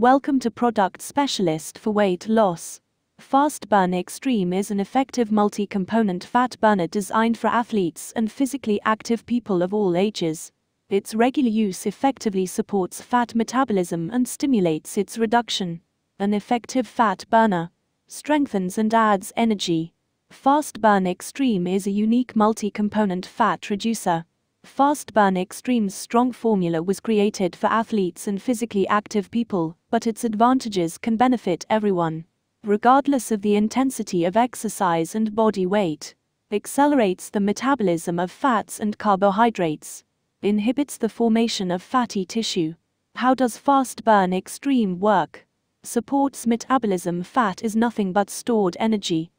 Welcome to Product Specialist for Weight Loss. Fast Burn Extreme is an effective multi-component fat burner designed for athletes and physically active people of all ages. Its regular use effectively supports fat metabolism and stimulates its reduction. An effective fat burner strengthens and adds energy. Fast Burn Extreme is a unique multi-component fat reducer Fast Burn Extreme's strong formula was created for athletes and physically active people, but its advantages can benefit everyone. Regardless of the intensity of exercise and body weight, accelerates the metabolism of fats and carbohydrates, inhibits the formation of fatty tissue. How does Fast Burn Extreme work? Supports metabolism fat is nothing but stored energy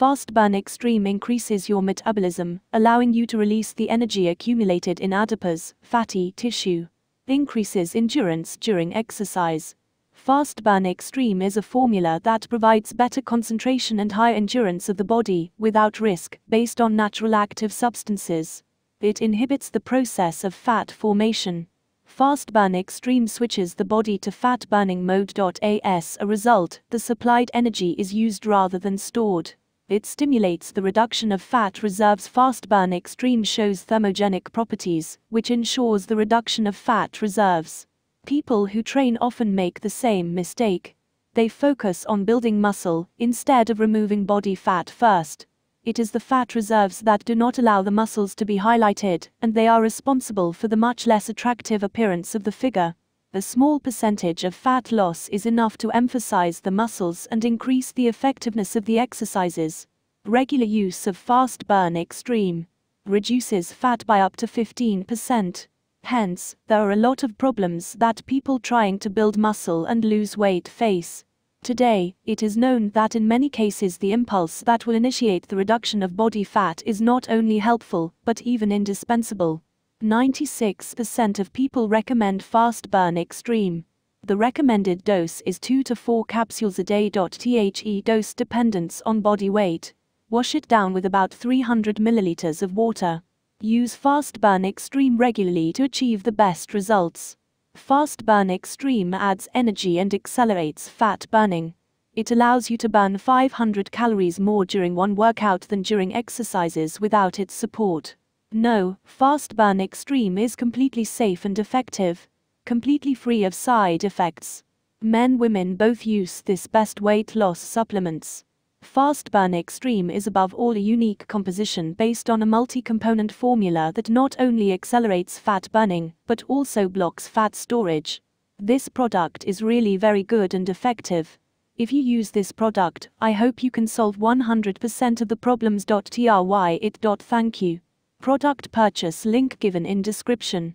fast burn extreme increases your metabolism, allowing you to release the energy accumulated in adipose, fatty tissue. Increases endurance during exercise. Fast burn extreme is a formula that provides better concentration and high endurance of the body, without risk, based on natural active substances. It inhibits the process of fat formation. Fast burn extreme switches the body to fat burning mode. As a result, the supplied energy is used rather than stored it stimulates the reduction of fat reserves. Fast burn extreme shows thermogenic properties, which ensures the reduction of fat reserves. People who train often make the same mistake. They focus on building muscle instead of removing body fat first. It is the fat reserves that do not allow the muscles to be highlighted, and they are responsible for the much less attractive appearance of the figure the small percentage of fat loss is enough to emphasize the muscles and increase the effectiveness of the exercises. Regular use of fast burn extreme reduces fat by up to 15%. Hence, there are a lot of problems that people trying to build muscle and lose weight face. Today, it is known that in many cases the impulse that will initiate the reduction of body fat is not only helpful, but even indispensable. 96% of people recommend fast burn extreme. The recommended dose is 2 to 4 capsules a day. The dose dependence on body weight. Wash it down with about 300 milliliters of water. Use Fast Burn Extreme regularly to achieve the best results. Fast Burn Extreme adds energy and accelerates fat burning. It allows you to burn 500 calories more during one workout than during exercises without its support. No, Fast Burn Extreme is completely safe and effective, completely free of side effects. Men women both use this best weight loss supplements. Fast Burn Extreme is above all a unique composition based on a multi-component formula that not only accelerates fat burning, but also blocks fat storage. This product is really very good and effective. If you use this product, I hope you can solve 100% of the problems. Try it. Thank you. Product purchase link given in description.